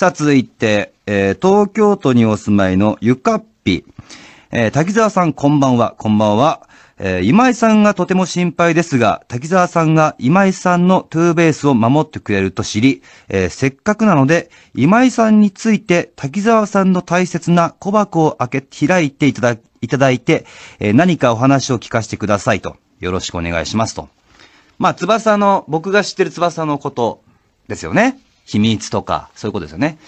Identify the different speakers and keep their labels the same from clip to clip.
Speaker 1: さあ、続いて、えー、東京都にお住まいのゆかっぴ。えー、滝沢さん、こんばんは、こんばんは。えー、今井さんがとても心配ですが、滝沢さんが今井さんのトゥーベースを守ってくれると知り、えー、せっかくなので、今井さんについて滝沢さんの大切な小箱を開け、開いていただ、いただいて、えー、何かお話を聞かせてくださいと。よろしくお願いしますと。まあ、翼の、僕が知ってる翼のことですよね。秘密とか、そういうことですよね。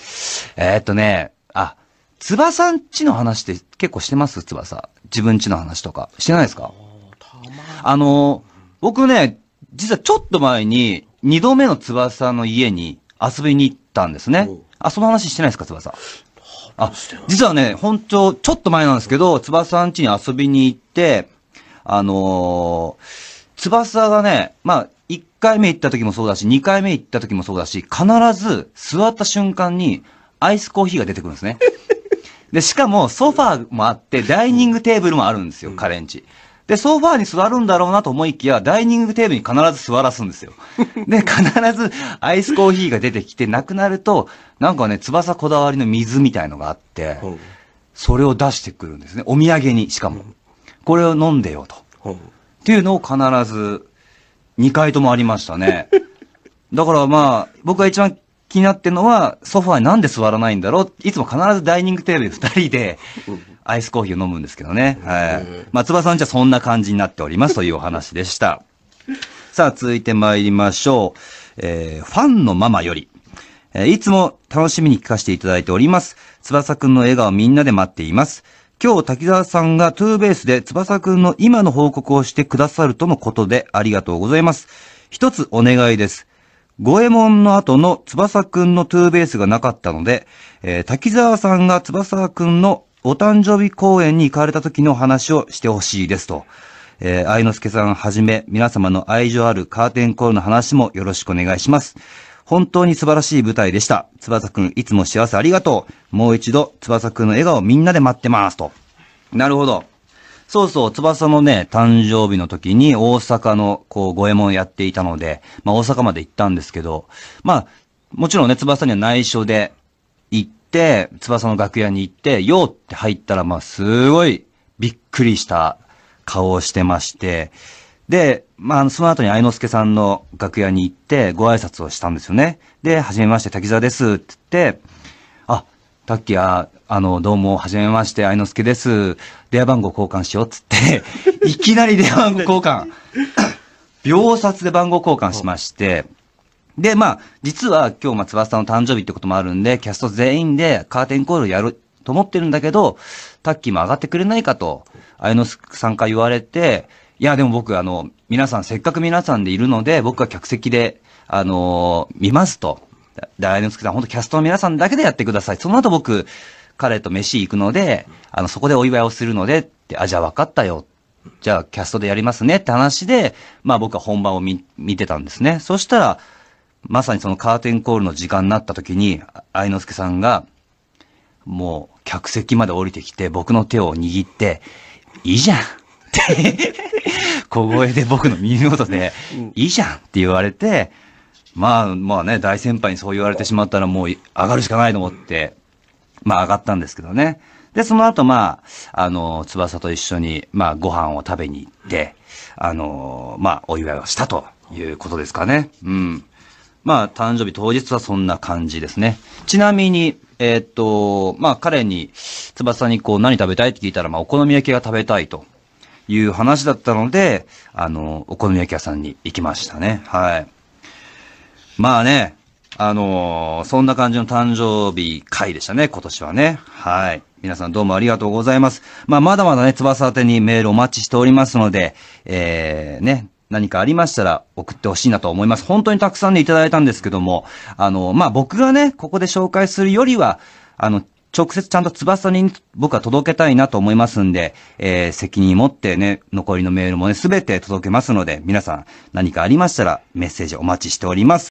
Speaker 1: えー、っとね、あ、つばさんちの話って結構してますつばさ。自分ちの話とか。してないですかあの、僕ね、実はちょっと前に、二度目の翼の家に遊びに行ったんですね。あ、その話してないですか、翼。あ、実はね、本当ちょっと前なんですけど、翼さん家に遊びに行って、あのー翼がね、まあ、1回目行った時もそうだし、2回目行った時もそうだし、必ず座った瞬間にアイスコーヒーが出てくるんですね。で、しかもソファーもあって、ダイニングテーブルもあるんですよ、カレンチ。で、ソファーに座るんだろうなと思いきや、ダイニングテーブルに必ず座らすんですよ。で、必ずアイスコーヒーが出てきて、なくなると、なんかね、翼こだわりの水みたいのがあって、それを出してくるんですね。お土産に、しかも。これを飲んでよと。っていうのを必ず2回ともありましたね。だからまあ、僕が一番気になってるのは、ソファになんで座らないんだろういつも必ずダイニングテーブル2人で、アイスコーヒーを飲むんですけどね。はい。つばさんじゃそんな感じになっておりますというお話でした。さあ、続いて参りましょう。えー、ファンのママより。えー、いつも楽しみに聞かせていただいております。翼くんの笑顔みんなで待っています。今日滝沢さんがトゥーベースで翼くんの今の報告をしてくださるとのことでありがとうございます。一つお願いです。五右衛門の後の翼くんのトゥーベースがなかったので、えー、滝沢さんが翼くんのお誕生日公演に行かれた時の話をしてほしいですと。えー、愛之助さんはじめ皆様の愛情あるカーテンコールの話もよろしくお願いします。本当に素晴らしい舞台でした。翼くん、いつも幸せありがとう。もう一度、翼くんの笑顔みんなで待ってます。と。なるほど。そうそう、翼のね、誕生日の時に大阪の、こう、五右衛門やっていたので、まあ大阪まで行ったんですけど、まあ、もちろんね、翼には内緒で行って、翼の楽屋に行って、ようって入ったら、まあすごいびっくりした顔をしてまして、で、まあ、その後に愛之助さんの楽屋に行ってご挨拶をしたんですよね。で、はじめまして、滝沢ですって言って、あ、タッキー、あの、どうも、はじめまして、愛之助です。電話番号交換しようっつって いきなり電話番号交換。秒殺で番号交換しまして、で、まあ、実は今日、まあ、さんの誕生日ってこともあるんで、キャスト全員でカーテンコールやると思ってるんだけど、タッキーも上がってくれないかと、愛之助さんから言われて、いや、でも僕、あの、皆さん、せっかく皆さんでいるので、僕は客席で、あのー、見ますと。で、愛之助さん、本当キャストの皆さんだけでやってください。その後僕、彼と飯行くので、あの、そこでお祝いをするので、って、あ、じゃあ分かったよ。じゃあ、キャストでやりますねって話で、まあ僕は本番を見、見てたんですね。そしたら、まさにそのカーテンコールの時間になった時に、愛之助さんが、もう客席まで降りてきて、僕の手を握って、いいじゃん。小声で僕の耳元で、いいじゃんって言われて、まあまあね、大先輩にそう言われてしまったらもう上がるしかないと思って、まあ上がったんですけどね。で、その後まあ、あの、翼と一緒に、まあご飯を食べに行って、あの、まあお祝いをしたということですかね。うん。まあ誕生日当日はそんな感じですね。ちなみに、えー、っと、まあ彼に、翼にこう何食べたいって聞いたら、まあお好み焼きが食べたいという話だったので、あの、お好み焼き屋さんに行きましたね。はい。まあね、あのー、そんな感じの誕生日会でしたね、今年はね。はい。皆さんどうもありがとうございます。まあ、まだまだね、翼宛にメールお待ちしておりますので、えー、ね、何かありましたら送ってほしいなと思います。本当にたくさんね、いただいたんですけども、あの、まあ、僕がね、ここで紹介するよりは、あの、直接ちゃんと翼に僕は届けたいなと思いますんで、えー、責任持ってね、残りのメールもね、すべて届けますので、皆さん何かありましたらメッセージお待ちしております。